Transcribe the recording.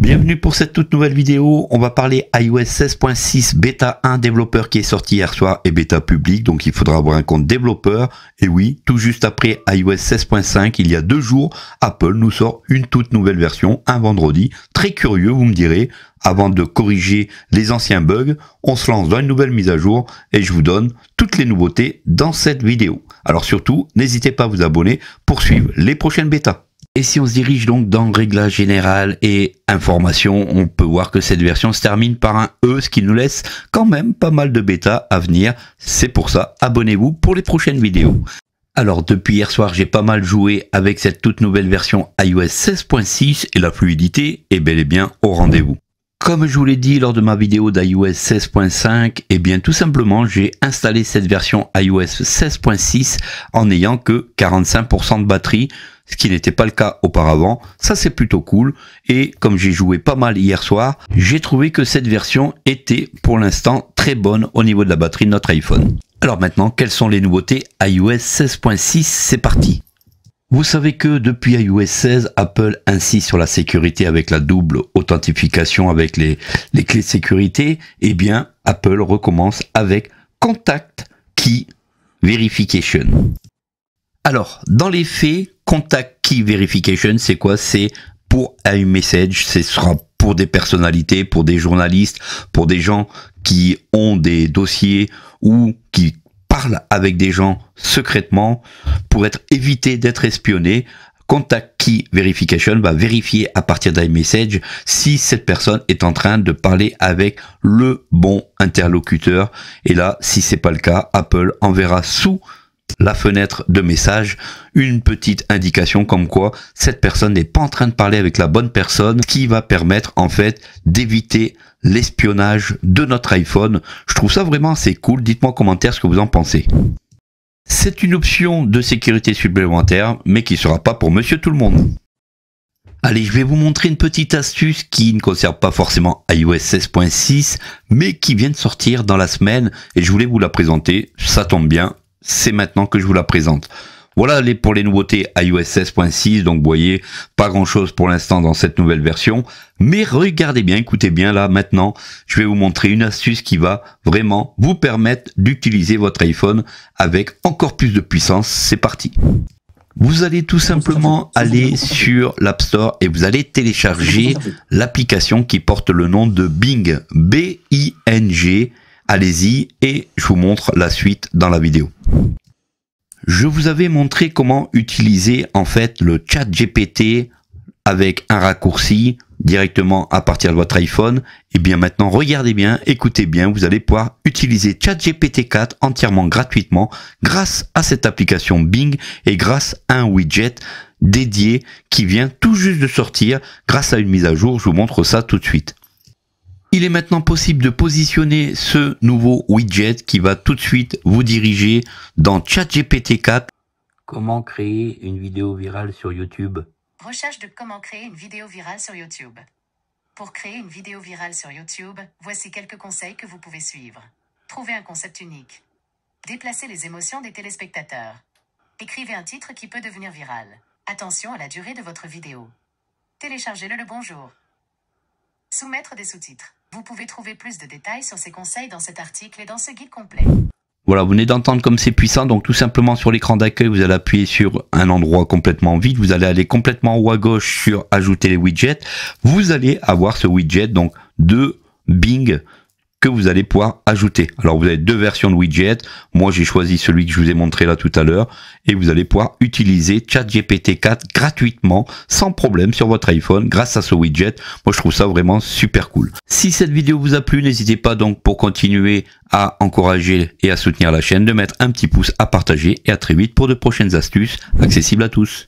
Bienvenue pour cette toute nouvelle vidéo. On va parler iOS 16.6 bêta 1 développeur qui est sorti hier soir et bêta public. Donc il faudra avoir un compte développeur. Et oui, tout juste après iOS 16.5, il y a deux jours, Apple nous sort une toute nouvelle version, un vendredi. Très curieux, vous me direz. Avant de corriger les anciens bugs, on se lance dans une nouvelle mise à jour et je vous donne toutes les nouveautés dans cette vidéo. Alors surtout, n'hésitez pas à vous abonner pour suivre les prochaines bêtas. Et si on se dirige donc dans Réglage général et Information, on peut voir que cette version se termine par un E, ce qui nous laisse quand même pas mal de bêta à venir. C'est pour ça, abonnez-vous pour les prochaines vidéos. Alors depuis hier soir, j'ai pas mal joué avec cette toute nouvelle version iOS 16.6 et la fluidité est bel et bien au rendez-vous. Comme je vous l'ai dit lors de ma vidéo d'iOS 16.5, eh bien tout simplement j'ai installé cette version iOS 16.6 en n'ayant que 45% de batterie, ce qui n'était pas le cas auparavant. Ça c'est plutôt cool et comme j'ai joué pas mal hier soir, j'ai trouvé que cette version était pour l'instant très bonne au niveau de la batterie de notre iPhone. Alors maintenant, quelles sont les nouveautés iOS 16.6 C'est parti vous savez que depuis iOS 16, Apple insiste sur la sécurité avec la double authentification avec les, clés de sécurité. Eh bien, Apple recommence avec Contact Key Verification. Alors, dans les faits, Contact Key Verification, c'est quoi C'est pour message, ce sera pour des personnalités, pour des journalistes, pour des gens qui ont des dossiers ou qui parle avec des gens secrètement pour être évité d'être espionné. Contact Key Verification va vérifier à partir d'iMessage si cette personne est en train de parler avec le bon interlocuteur. Et là, si c'est pas le cas, Apple enverra sous la fenêtre de message une petite indication comme quoi cette personne n'est pas en train de parler avec la bonne personne qui va permettre en fait d'éviter l'espionnage de notre iPhone. Je trouve ça vraiment assez cool. Dites-moi en commentaire ce que vous en pensez. C'est une option de sécurité supplémentaire mais qui ne sera pas pour monsieur tout le monde. Allez, je vais vous montrer une petite astuce qui ne concerne pas forcément iOS 16.6, mais qui vient de sortir dans la semaine et je voulais vous la présenter. Ça tombe bien, c'est maintenant que je vous la présente. Voilà pour les nouveautés iOS 16.6, donc vous voyez, pas grand chose pour l'instant dans cette nouvelle version, mais regardez bien, écoutez bien là maintenant, je vais vous montrer une astuce qui va vraiment vous permettre d'utiliser votre iPhone avec encore plus de puissance, c'est parti vous allez tout simplement aller sur l'App Store et vous allez télécharger l'application qui porte le nom de Bing, B-I-N-G, allez-y et je vous montre la suite dans la vidéo. Je vous avais montré comment utiliser en fait le chat GPT avec un raccourci directement à partir de votre iPhone. Et eh bien maintenant, regardez bien, écoutez bien, vous allez pouvoir utiliser GPT 4 entièrement gratuitement grâce à cette application Bing et grâce à un widget dédié qui vient tout juste de sortir grâce à une mise à jour. Je vous montre ça tout de suite. Il est maintenant possible de positionner ce nouveau widget qui va tout de suite vous diriger dans ChatGPT 4. Comment créer une vidéo virale sur YouTube Recherche de comment créer une vidéo virale sur YouTube. Pour créer une vidéo virale sur YouTube, voici quelques conseils que vous pouvez suivre. Trouvez un concept unique. Déplacez les émotions des téléspectateurs. Écrivez un titre qui peut devenir viral. Attention à la durée de votre vidéo. Téléchargez-le le bonjour. Soumettre des sous-titres. Vous pouvez trouver plus de détails sur ces conseils dans cet article et dans ce guide complet. Voilà, vous venez d'entendre comme c'est puissant, donc tout simplement sur l'écran d'accueil, vous allez appuyer sur un endroit complètement vide, vous allez aller complètement en haut à gauche sur ajouter les widgets, vous allez avoir ce widget, donc de Bing, que vous allez pouvoir ajouter. Alors vous avez deux versions de widget. Moi j'ai choisi celui que je vous ai montré là tout à l'heure et vous allez pouvoir utiliser ChatGPT 4 gratuitement sans problème sur votre iPhone grâce à ce widget. Moi je trouve ça vraiment super cool. Si cette vidéo vous a plu, n'hésitez pas donc pour continuer à encourager et à soutenir la chaîne de mettre un petit pouce, à partager et à très vite pour de prochaines astuces accessibles à tous.